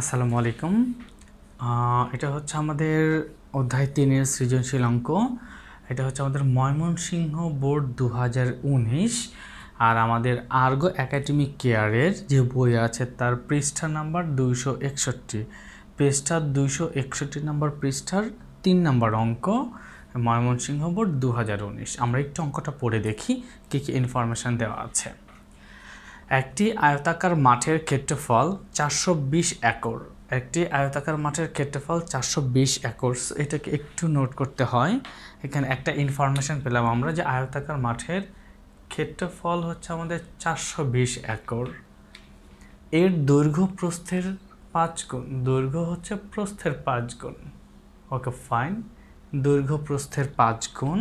আসসালামু আলাইকুম এটা হচ্ছে আমাদের অধ্যায় তিনের সৃজনশীল অঙ্ক এটা হচ্ছে আমাদের ময়মনসিংহ বোর্ড দু আর আমাদের আর্গো একাডেমিক কেয়ারের যে বই আছে তার পৃষ্ঠা নাম্বার দুইশো একষট্টি পৃষ্ঠার দুইশো একষট্টি নাম্বার পৃষ্ঠার তিন নাম্বার অঙ্ক ময়মনসিংহ বোর্ড দু আমরা একটু অঙ্কটা পড়ে দেখি কী কী ইনফরমেশান দেওয়া আছে একটি আয়তাকার মাঠের ক্ষেত্রফল চারশো একর একটি আয়তাকার মাঠের ক্ষেত্রফল চারশো বিশ একর এটাকে একটু নোট করতে হয় এখানে একটা ইনফরমেশান পেলাম আমরা যে আয়তাকার মাঠের ক্ষেত্রফল হচ্ছে আমাদের চারশো বিশ একর এর দৈর্ঘ্য প্রস্থের পাঁচ গুণ দৈর্ঘ্য হচ্ছে প্রস্থের পাঁচ গুণ ওকে ফাইন দৈর্ঘ্য প্রস্থের পাঁচ গুণ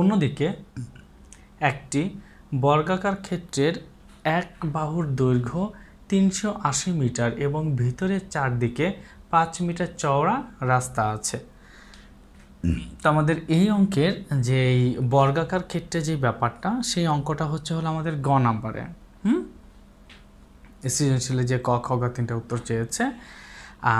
অন্যদিকে একটি বর্গাকার ক্ষেত্রের এক বাহুর দৈর্ঘ্য তিনশো আশি মিটার এবং ভিতরে চারদিকে পাঁচ মিটার চওড়া রাস্তা আছে তো আমাদের এই অঙ্কের যে এই বর্গাকার ক্ষেত্রে যে ব্যাপারটা সেই অঙ্কটা হচ্ছে হলো আমাদের গ নাম্বারে হুম সৃজনশীলে যে ক খ তিনটা উত্তর চেয়েছে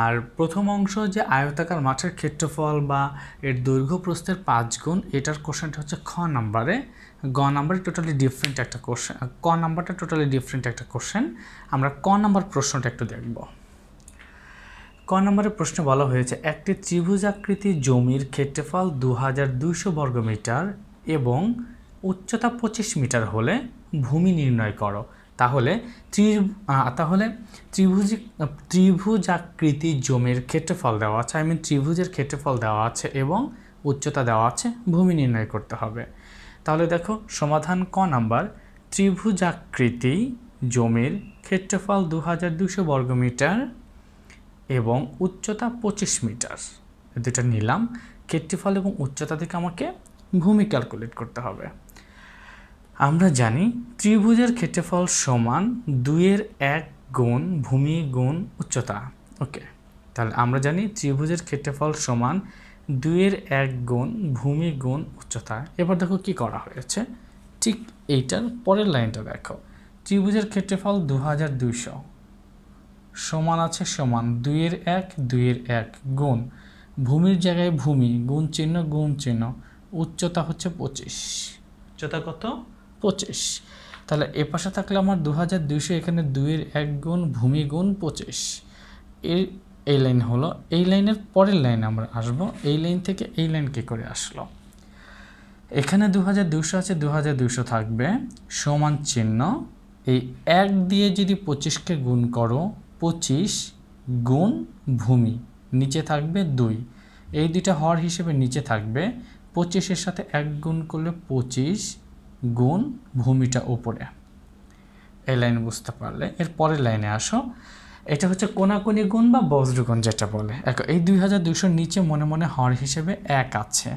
আর প্রথম অংশ যে আয়তাকার মাঠের ক্ষেত্রফল বা এর দৈর্ঘ্য প্রস্থের পাঁচ গুণ এটার কোশ্চেনটা হচ্ছে খ নাম্বারে গ নাম্বারে টোটালি ডিফারেন্ট একটা কোশ্চেন ক নাম্বারটা টোটালি ডিফারেন্ট একটা কোশ্চেন আমরা ক নাম্বার প্রশ্নটা একটু দেখব ক নম্বরের প্রশ্ন বলা হয়েছে একটি ত্রিভুজাকৃতি জমির ক্ষেত্রফল দু হাজার দুইশো বর্গমিটার এবং উচ্চতা পঁচিশ মিটার হলে ভূমি নির্ণয় করো তাহলে ত্রি তাহলে ত্রিভুজ ত্রিভুজাকৃতি জমির ক্ষেত্রফল দেওয়া আছে আই মিন ত্রিভুজের ক্ষেত্রফল দেওয়া আছে এবং উচ্চতা দেওয়া আছে ভূমি নির্ণয় করতে হবে তাহলে দেখো সমাধান ক নাম্বার ত্রিভুজাকৃতি জমির ক্ষেত্রফল দু হাজার দুশো বর্গমিটার এবং উচ্চতা পঁচিশ মিটার দুটা নিলাম ক্ষেত্রফল এবং উচ্চতা থেকে আমাকে ভূমি ক্যালকুলেট করতে হবে আমরা জানি ত্রিভুজের ক্ষেত্রফল সমান দুইয়ের এক গুণ ভূমি গুণ উচ্চতা ওকে তাহলে আমরা জানি ত্রিভুজের ক্ষেত্রফল সমান দুইয়ের এক গুণ ভূমি গুণ উচ্চতা এবার দেখো কি করা হয়েছে ঠিক এইটার পরের লাইনটা দেখো ত্রিভুজের ক্ষেত্রফল দু হাজার দুইশো সমান আছে সমান দুইয়ের এক দুইয়ের এক গুণ ভূমির জায়গায় ভূমি গুণ চিহ্ন গুণ চিহ্ন উচ্চতা হচ্ছে পঁচিশ উচ্চতা কত পঁচিশ তাহলে এ পাশে থাকলে আমার দু হাজার দুইশো এখানে দুইয়ের এক গুণ ভূমি গুণ পঁচিশ এর এই লাইন হলো এই লাইনের পরের লাইন আমরা আসব এই লাইন থেকে এই লাইন কী করে আসলো এখানে দু হাজার দুশো আছে দু হাজার দুশো থাকবে সমান চিহ্ন এই এক দিয়ে যদি পঁচিশকে গুণ করো পঁচিশ গুণ ভূমি নিচে থাকবে দুই এই দুইটা হর হিসেবে নিচে থাকবে পঁচিশের সাথে এক গুণ করলে পঁচিশ গুণ ভূমিটা উপরে এই লাইন বুঝতে পারলে এর পরের লাইনে আসো এটা হচ্ছে কোনাকুনি গুণ বা বজ্রগুণ যেটা বলে এক এই দুই হাজার দুশোর নিচে মনে মনে হর হিসেবে এক আছে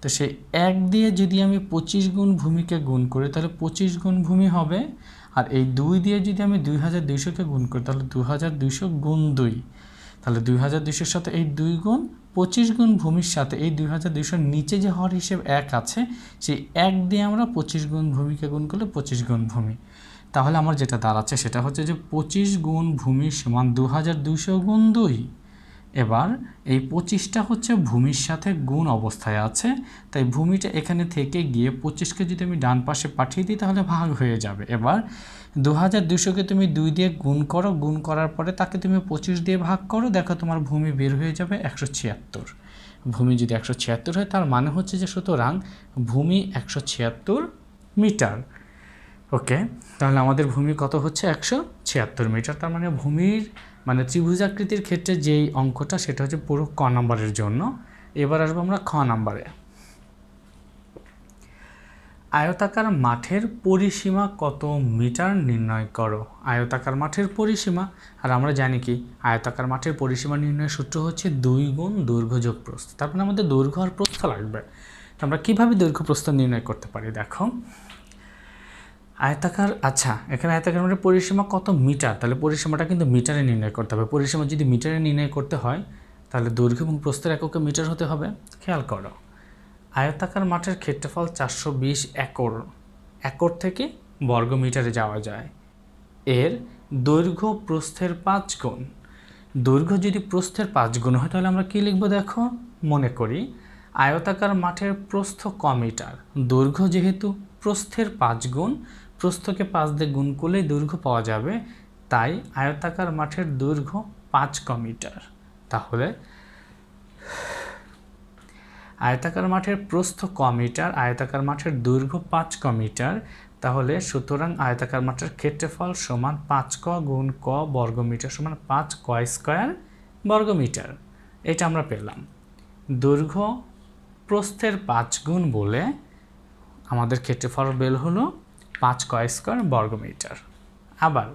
তো সেই এক দিয়ে যদি আমি পঁচিশ গুণ ভূমিকে গুণ করি তাহলে পঁচিশ গুণ ভূমি হবে আর এই দুই দিয়ে যদি আমি দুই হাজার দুইশোকে গুণ করি তাহলে দু হাজার দুইশো গুণ দুই তাহলে দুই হাজার দুইশোর সাথে এই দুই গুণ পঁচিশ গুণ ভূমির সাথে এই দুই হাজার দুইশোর নিচে যে হর হিসেব এক আছে সেই এক দিয়ে আমরা পঁচিশ গুণ ভূমিকে গুণ করলে পঁচিশ গুণ ভূমি তাহলে আমার যেটা দাঁড়াচ্ছে সেটা হচ্ছে যে পঁচিশ গুণ ভূমি সমান দু হাজার দুইশো গুণ দুই এবার এই পঁচিশটা হচ্ছে ভূমির সাথে গুণ অবস্থায় আছে তাই ভূমিটা এখানে থেকে গিয়ে পঁচিশকে যদি আমি ডান পাশে পাঠিয়ে দিই তাহলে ভাগ হয়ে যাবে এবার দু হাজার দুশোকে তুমি দুই দিয়ে গুণ করো গুণ করার পরে তাকে তুমি পঁচিশ দিয়ে ভাগ করো দেখো তোমার ভূমি বের হয়ে যাবে একশো ছিয়াত্তর ভূমি যদি একশো ছিয়াত্তর হয় তার মানে হচ্ছে যে সুতরাং ভূমি একশো ছিয়াত্তর মিটার ওকে তাহলে আমাদের ভূমি কত হচ্ছে একশো ছিয়াত্তর মিটার তার মানে ভূমির মানে ত্রিভুজাকৃতির ক্ষেত্রে যেই অঙ্কটা সেটা হচ্ছে পুরো ক নাম্বারের জন্য এবার আসবো আমরা খ নাম্বারে আয়তাকার মাঠের পরিসীমা কত মিটার নির্ণয় করো আয়তাকার মাঠের পরিসীমা আর আমরা জানি কি আয়তাকার মাঠের পরিসীমা নির্ণয়ের সূত্র হচ্ছে দুই গুণ দৈর্ঘ্য প্রস্থ তারপরে মানে আমাদের দৈর্ঘ্য আর প্রস্থ লাগবে তো আমরা কীভাবে দৈর্ঘ্য প্রস্থ নির্ণয় করতে পারি দেখো আয়তাকার আচ্ছা এখানে আয়তাকার মানে পরিসীমা কত মিটার তাহলে পরিসীমাটা কিন্তু মিটারে নির্ণয় করতে হবে পরিসীমা যদি মিটারে নির্ণয় করতে হয় তাহলে দৈর্ঘ্য এবং প্রস্তের এককে মিটার হতে হবে খেয়াল করো আয়তাকার মাঠের ক্ষেত্রফল চারশো বিশ একর একর থেকে বর্গ মিটারে যাওয়া যায় এর দৈর্ঘ্য প্রস্থের পাঁচ গুণ দৈর্ঘ্য যদি প্রস্থের পাঁচ গুণ হয় তাহলে আমরা কী লিখব দেখো মনে করি আয়তাকার মাঠের প্রস্থ ক মিটার দৈর্ঘ্য যেহেতু প্রস্থের পাঁচ গুণ প্রস্থকে পাঁচ দিয়ে গুণ করলেই দৈর্ঘ্য পাওয়া যাবে তাই আয়তাকার মাঠের দৈর্ঘ্য পাঁচ কমিটার তাহলে আয়তাকার মাঠের প্রস্থ ক মিটার আয়তাকার মাঠের দৈর্ঘ্য পাঁচ ক মিটার তাহলে সুতরাং আয়তাকার মাঠের ক্ষেত্রফল সমান পাঁচ ক গুণ ক বর্গমিটার সমান পাঁচ ক স্কোয়ার বর্গমিটার এটা আমরা পেলাম দৈর্ঘ্য প্রস্থের পাঁচ গুণ বলে আমাদের ক্ষেত্রফল বের হলো পাঁচ কয় স্কোয়ার বর্গমিটার আবার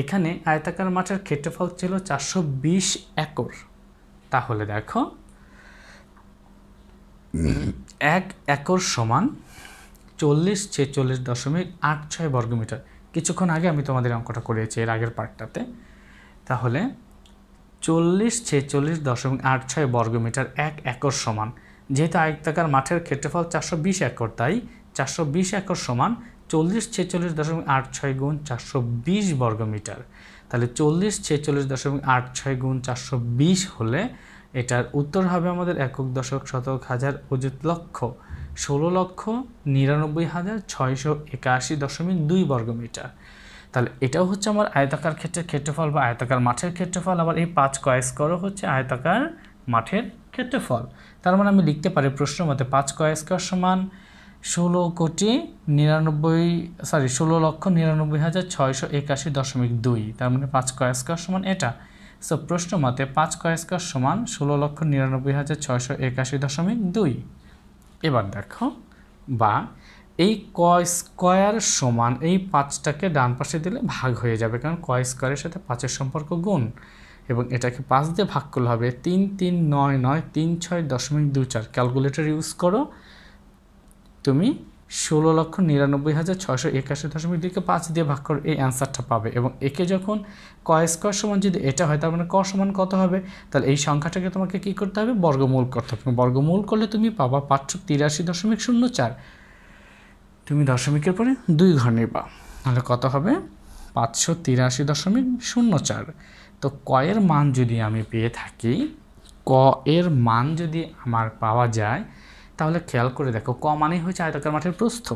এখানে আয়তাকার মাঠের ক্ষেত্রফল ছিল চারশো একর তাহলে দেখো এক একর সমান চল্লিশ ছেচল্লিশ দশমিক আট ছয় বর্গমিটার কিছুক্ষণ আগে আমি তোমাদের অঙ্কটা করিয়েছি এর আগের পার্টটাতে তাহলে চল্লিশ ছেচল্লিশ দশমিক আট ছয় বর্গমিটার এক একর সমান যেহেতু আয়তাকার মাঠের ক্ষেত্রফল চারশো বিশ একর তাই চারশো বিশ একর সমান চল্লিশ ছেচল্লিশ দশমিক আট ছয় গুণ চারশো বিশ বর্গমিটার তাহলে চল্লিশ ছেচল্লিশ দশমিক আট ছয় গুণ চারশো বিশ হলে এটার উত্তর হবে আমাদের একক দশক শতক হাজার অযুত লক্ষ ষোলো লক্ষ নিরানব্বই হাজার ছয়শো একাশি দশমিক দুই বর্গমিটার তাহলে এটাও হচ্ছে আমার আয়তাকার ক্ষেত্রে ক্ষেত্রফল বা আয়তাকার মাঠের ক্ষেত্রফল আবার এই পাঁচ স্কোয়ারও হচ্ছে আয়তাকার মাঠের ক্ষেত্রফল তার মানে আমি লিখতে পারি প্রশ্ন মতে পাঁচ স্কোয়ার সমান ষোলো কোটি নিরানব্বই সরি ষোলো লক্ষ নিরানব্বই হাজার ছয়শো একাশি দশমিক দুই তার মানে পাঁচ কয়স্কার সমান এটা সো প্রশ্ন মতে পাঁচ কয়স্কার সমান ষোলো লক্ষ নিরানব্বই হাজার ছয়শো একাশি দশমিক দুই এবার দেখো বা এই ক স্কয়ার সমান এই পাঁচটাকে ডান পাশে দিলে ভাগ হয়ে যাবে কারণ ক স্কয়ারের সাথে পাঁচের সম্পর্ক গুণ এবং এটাকে পাঁচ দিয়ে ভাগ করলে হবে তিন তিন নয় নয় তিন ছয় দশমিক দুই চার ক্যালকুলেটর ইউজ করো তুমি ষোলো লক্ষ নিরানব্বই হাজার ছশো একাশি দশমিক দুইকে পাঁচ দিয়ে ভাগ করে এই অ্যান্সারটা পাবে এবং একে যখন ক স্কোয়ার সমান যদি এটা হয় তার মানে ক সমান কত হবে তাহলে এই সংখ্যাটাকে তোমাকে কি করতে হবে বর্গমূল করতে হবে বর্গমূল করলে তুমি পাবা পাঁচশো তিরাশি দশমিক শূন্য চার তুমি দশমিকের পরে দুই ঘর নেবা তাহলে কত হবে পাঁচশো তিরাশি দশমিক শূন্য চার তো কয়ের মান যদি আমি পেয়ে থাকি ক এর মান যদি আমার পাওয়া যায় তাহলে খেয়াল করে দেখো ক মানেই হচ্ছে আয়তাকার মাঠের প্রস্থ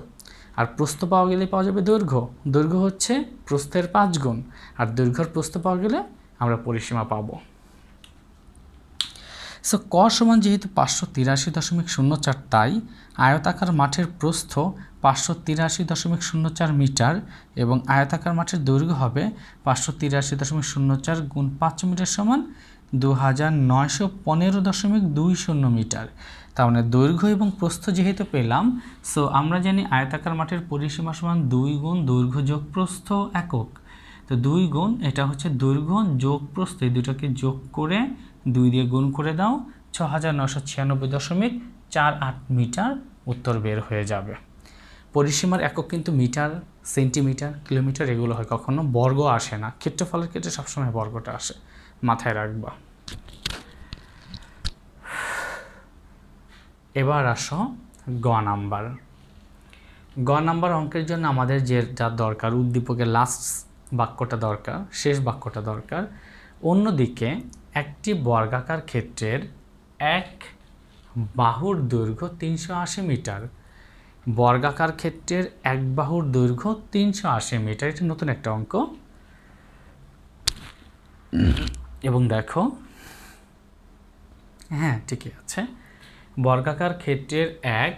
আর প্রস্থ পাওয়া গেলে পাওয়া যাবে দৈর্ঘ্য দৈর্ঘ্য হচ্ছে প্রস্থের পাঁচ গুণ আর দৈর্ঘ্যর প্রস্থ পাওয়া গেলে আমরা পরিসীমা পাবো সো ক সমান যেহেতু পাঁচশো তিরাশি দশমিক শূন্য চার তাই আয়তাকার মাঠের প্রস্থ পাঁচশো তিরাশি দশমিক শূন্য চার মিটার এবং আয়তাকার মাঠের দৈর্ঘ্য হবে পাঁচশো তিরাশি দশমিক শূন্য চার গুণ পাঁচ মিটার সমান দু হাজার নয়শো পনেরো দশমিক দুই শূন্য মিটার তাহলে মানে দৈর্ঘ্য এবং প্রস্থ যেহেতু পেলাম সো আমরা জানি আয়তাকার মাঠের পরিসীমা সমান দুই গুণ দৈর্ঘ্য যোগ প্রস্থ একক তো দুই গুণ এটা হচ্ছে দৈর্ঘ্য যোগ প্রস্থ এই দুটাকে যোগ করে দুই দিয়ে গুণ করে দাও ছ হাজার নশো ছিয়ানব্বই দশমিক চার আট মিটার উত্তর বের হয়ে যাবে পরিসীমার একক কিন্তু মিটার সেন্টিমিটার কিলোমিটার এগুলো হয় কখনো বর্গ আসে না ক্ষেত্রফলের ক্ষেত্রে সবসময় বর্গটা আসে মাথায় রাখবা এবার আসো গ নাম্বার গ নাম্বার অঙ্কের জন্য আমাদের যে যা দরকার উদ্দীপকের লাস্ট বাক্যটা দরকার শেষ বাক্যটা দরকার অন্যদিকে একটি বর্গাকার ক্ষেত্রের এক বাহুর দৈর্ঘ্য তিনশো আশি মিটার বর্গাকার ক্ষেত্রের এক বাহুর দৈর্ঘ্য তিনশো আশি মিটার এটা নতুন একটা অঙ্ক এবং দেখো হ্যাঁ ঠিকই আছে বর্গাকার ক্ষেত্রের এক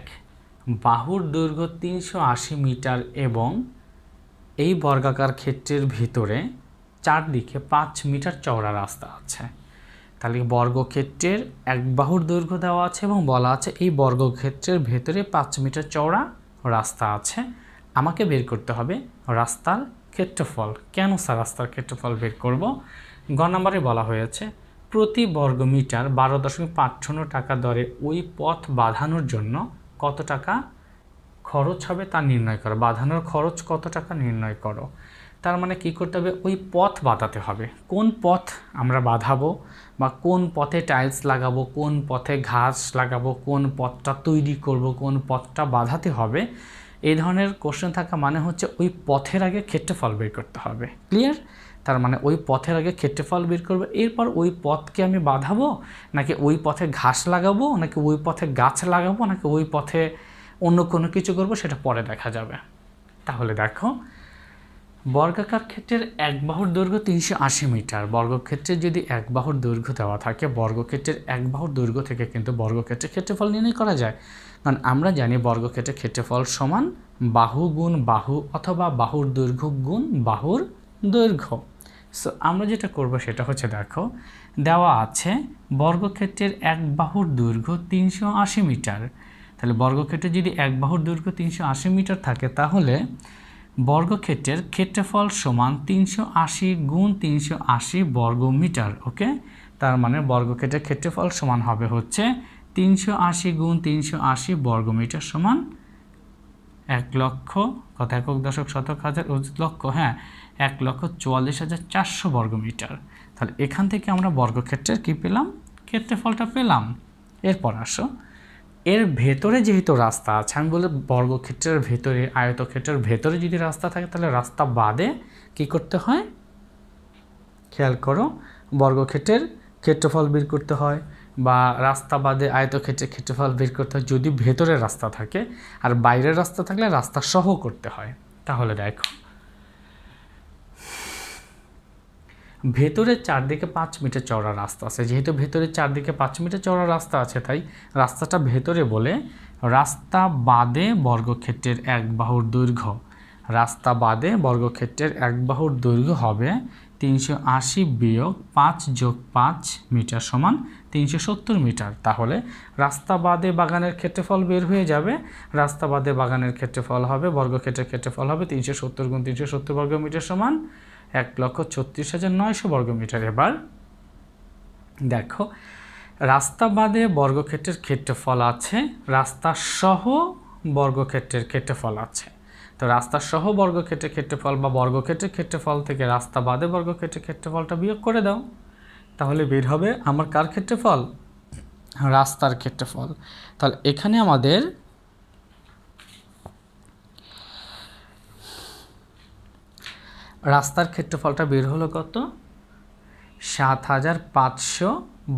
বাহুর দৈর্ঘ্য তিনশো মিটার এবং এই বর্গাকার ক্ষেত্রের ভিতরে চারদিকে পাঁচ মিটার চওড়া রাস্তা আছে তাহলে বর্গক্ষেত্রের এক বাহুর দৈর্ঘ্য দেওয়া আছে এবং বলা আছে এই বর্গক্ষেত্রের ভেতরে পাঁচ মিটার চওড়া রাস্তা আছে আমাকে বের করতে হবে রাস্তার ক্ষেত্রফল কেন স্যার রাস্তার ক্ষেত্রফল বের করব গ নম্বরে বলা হয়েছে প্রতি বর্গমিটার বারো দশমিক ছন্ন টাকা দরে ওই পথ বাঁধানোর জন্য কত টাকা খরচ হবে তা নির্ণয় করো বাঁধানোর খরচ কত টাকা নির্ণয় করো তার মানে কি করতে হবে ওই পথ বাঁধাতে হবে কোন পথ আমরা বাঁধাবো বা কোন পথে টাইলস লাগাবো কোন পথে ঘাস লাগাবো কোন পথটা তৈরি করব কোন পথটা বাঁধাতে হবে এই ধরনের কোশ্চেন থাকা মানে হচ্ছে ওই পথের আগে ক্ষেত্রফল বের করতে হবে ক্লিয়ার তার মানে ওই পথের আগে ক্ষেত্রফল বের করবে এরপর ওই পথকে আমি বাঁধাবো নাকি ওই পথে ঘাস লাগাবো নাকি ওই পথে গাছ লাগাবো নাকি ওই পথে অন্য কোনো কিছু করব সেটা পরে দেখা যাবে তাহলে দেখো বর্গাকার ক্ষেত্রের এক বাহুর দৈর্ঘ্য তিনশো আশি মিটার বর্গক্ষেত্রে যদি এক বাহুর দৈর্ঘ্য দেওয়া থাকে বর্গক্ষেত্রের এক বাহুর দৈর্ঘ্য থেকে কিন্তু বর্গক্ষেত্রের ক্ষেত্রফল নির্ণয় করা যায় কারণ আমরা জানি বর্গক্ষেত্রের ক্ষেত্রফল সমান বাহু গুণ বাহু অথবা বাহুর দৈর্ঘ্য গুণ বাহুর দৈর্ঘ্য সো আমরা যেটা করব সেটা হচ্ছে দেখো দেওয়া আছে বর্গক্ষেত্রের এক বাহুর দৈর্ঘ্য তিনশো আশি মিটার তাহলে বর্গক্ষেত্রে যদি এক বাহুর দৈর্ঘ্য তিনশো আশি মিটার থাকে তাহলে বর্গক্ষেত্রের ক্ষেত্রফল সমান তিনশো আশি গুণ তিনশো আশি বর্গ মিটার ওকে তার মানে বর্গক্ষেত্রের ক্ষেত্রফল সমান হবে হচ্ছে তিনশো আশি গুণ তিনশো আশি বর্গ মিটার সমান এক লক্ষ কথা একক দশক শতক হাজার লক্ষ হ্যাঁ এক লক্ষ চুয়াল্লিশ হাজার চারশো বর্গমিটার তাহলে এখান থেকে আমরা বর্গক্ষেত্রের কী পেলাম ক্ষেত্রফলটা পেলাম এরপর আসো এর ভেতরে যেহেতু রাস্তা আছে আমি বলি বর্গক্ষেত্রের ভেতরে আয়তক্ষেত্রের ভেতরে যদি রাস্তা থাকে তাহলে রাস্তা বাদে কি করতে হয় খেয়াল করো বর্গক্ষেত্রের ক্ষেত্রফল বের করতে হয় বা রাস্তা বাদে আয়তক্ষেত্রের ক্ষেত্রফল বের করতে হয় যদি ভেতরে রাস্তা থাকে আর বাইরের রাস্তা থাকলে রাস্তা সহ করতে হয় তাহলে দেখো ভেতরে চারদিকে পাঁচ মিটার চওড়া রাস্তা আছে যেহেতু ভেতরে চারদিকে পাঁচ মিটার চওড়া রাস্তা আছে তাই রাস্তাটা ভেতরে বলে রাস্তা বাদে বর্গক্ষেত্রের এক বাহুর দৈর্ঘ্য রাস্তা বাদে বর্গক্ষেত্রের এক বাহুর দৈর্ঘ্য হবে তিনশো আশি বিয়োগ পাঁচ যোগ পাঁচ মিটার সমান তিনশো সত্তর মিটার তাহলে রাস্তা বাদে বাগানের ক্ষেত্রফল বের হয়ে যাবে রাস্তা বাদে বাগানের ক্ষেত্রফল হবে বর্গক্ষেত্রের ক্ষেত্রফল হবে তিনশো সত্তর গুণ তিনশো সত্তর বর্গ মিটার সমান এক লক্ষ ছত্রিশ হাজার নয়শো বর্গমিটার এবার দেখো রাস্তা বাদে বর্গক্ষেত্রের ক্ষেত্রফল আছে রাস্তা সহ বর্গক্ষেত্রের ক্ষেত্রফল আছে তো রাস্তা সহ বর্গক্ষেত্রের ক্ষেত্রফল বা বর্গক্ষেত্রের ক্ষেত্রফল থেকে রাস্তা বাদে বর্গক্ষেত্রের ক্ষেত্রফলটা বিয়োগ করে দাও তাহলে বের হবে আমার কার ক্ষেত্রফল রাস্তার ক্ষেত্রফল তাহলে এখানে আমাদের রাস্তার ক্ষেত্রফলটা বের হলো কত সাত হাজার পাঁচশো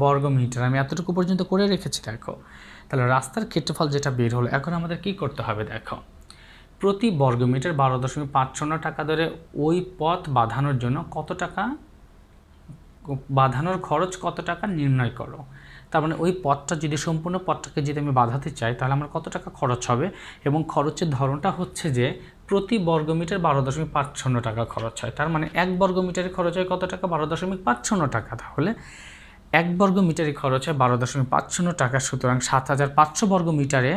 বর্গমিটার আমি এতটুকু পর্যন্ত করে রেখেছি দেখো তাহলে রাস্তার ক্ষেত্রফল যেটা বের হলো এখন আমাদের কি করতে হবে দেখো প্রতি বর্গমিটার বারো দশমিক পাঁচশো টাকা ধরে ওই পথ বাঁধানোর জন্য কত টাকা বাঁধানোর খরচ কত টাকা নির্ণয় করো তার মানে ওই পথটা যদি সম্পূর্ণ পথটাকে যদি আমি বাঁধাতে চাই তাহলে আমার কত টাকা খরচ হবে এবং খরচের ধরনটা হচ্ছে যে প্রতি বর্গমিটার বারো দশমিক পাঁচছন্ন টাকা খরচ হয় তার মানে এক বর্গমিটারে খরচ হয় কত টাকা বারো দশমিক পাঁচছন্ন টাকা তাহলে এক বর্গ মিটারে খরচ হয় বারো দশমিক পাঁচশন্ন টাকা সুতরাং সাত হাজার পাঁচশো বর্গ মিটারে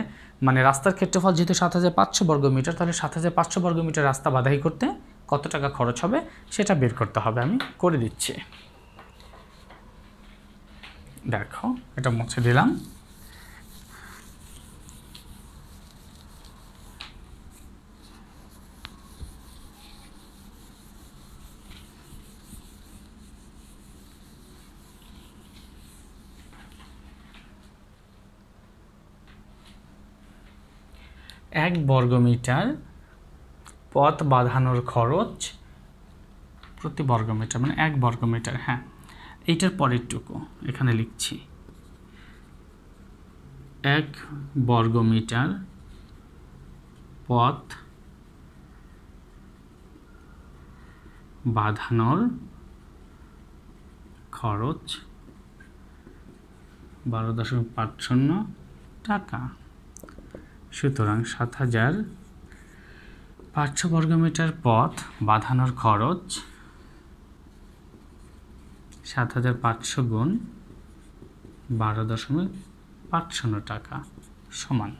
মানে রাস্তার ক্ষেত্রফল যেহেতু সাত হাজার পাঁচশো বর্গ মিটার তাহলে সাত হাজার পাঁচশো বর্গ মিটার রাস্তা বাধাই করতে কত টাকা খরচ হবে সেটা বের করতে হবে আমি করে দিচ্ছি দেখো এটা মুছে দিলাম এক বর্গমিটার পথ বাঁধানোর খরচ প্রতি বর্গমিটার মানে এক বর্গমিটার হ্যাঁ এইটার পরেরটুকু এখানে লিখছি এক বর্গমিটার পথ বাঁধানোর খরচ বারো দশমিক পাঁচ শূন্য টাকা সুতরাং সাত হাজার পাঁচশো বর্গমিটার পথ বাঁধানোর খরচ সাত হাজার পাঁচশো গুণ বারো দশমিক পাঁচশো টাকা সমান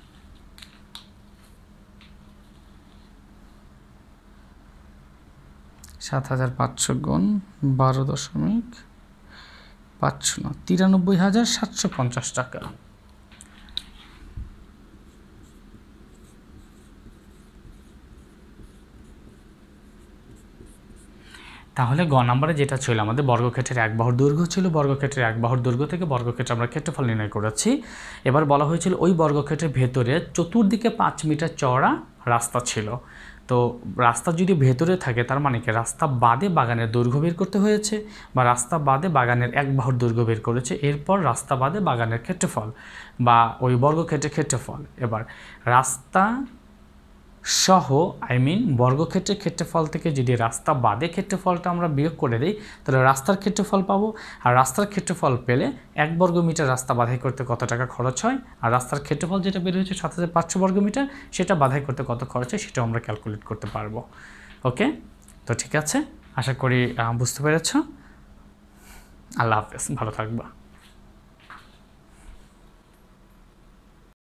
সাত হাজার পাঁচশো গুণ বারো দশমিক পাঁচশো তিরানব্বই হাজার সাতশো পঞ্চাশ টাকা তাহলে গ নাম্বারে যেটা ছিল আমাদের বর্গক্ষেত্রের এক বাহুর দৈর্ঘ্য ছিল বর্গক্ষেত্রের এক বাহুর দৈর্ঘ্য থেকে বর্গক্ষেত্রে আমরা ক্ষেত্রফল নির্ণয় করেছি এবার বলা হয়েছিল ওই বর্গক্ষেত্রের ভেতরে চতুর্দিকে পাঁচ মিটার চওড়া রাস্তা ছিল তো রাস্তা যদি ভেতরে থাকে তার মানে কি রাস্তা বাদে বাগানের দৈর্ঘ্য বের করতে হয়েছে বা রাস্তা বাদে বাগানের এক বাহুর দৈর্ঘ্য বের করেছে এরপর রাস্তা বাদে বাগানের ক্ষেত্রফল বা ওই বর্গক্ষেত্রের ক্ষেত্রফল এবার রাস্তা সহ আই মিন বর্গক্ষেত্রের ক্ষেত্রফল থেকে যদি রাস্তা বাদে ক্ষেত্রফলটা আমরা বিয়োগ করে দিই তাহলে রাস্তার ক্ষেত্রফল পাবো আর রাস্তার ক্ষেত্রফল পেলে এক বর্গ মিটার রাস্তা বাধাই করতে কত টাকা খরচ হয় আর রাস্তার ক্ষেত্রফল যেটা বের হয়েছে সাত হাজার পাঁচশো বর্গ মিটার সেটা বাধাই করতে কত খরচ হয় সেটাও আমরা ক্যালকুলেট করতে পারবো ওকে তো ঠিক আছে আশা করি বুঝতে পেরেছ আল্লাহ হাফেজ ভালো থাকবা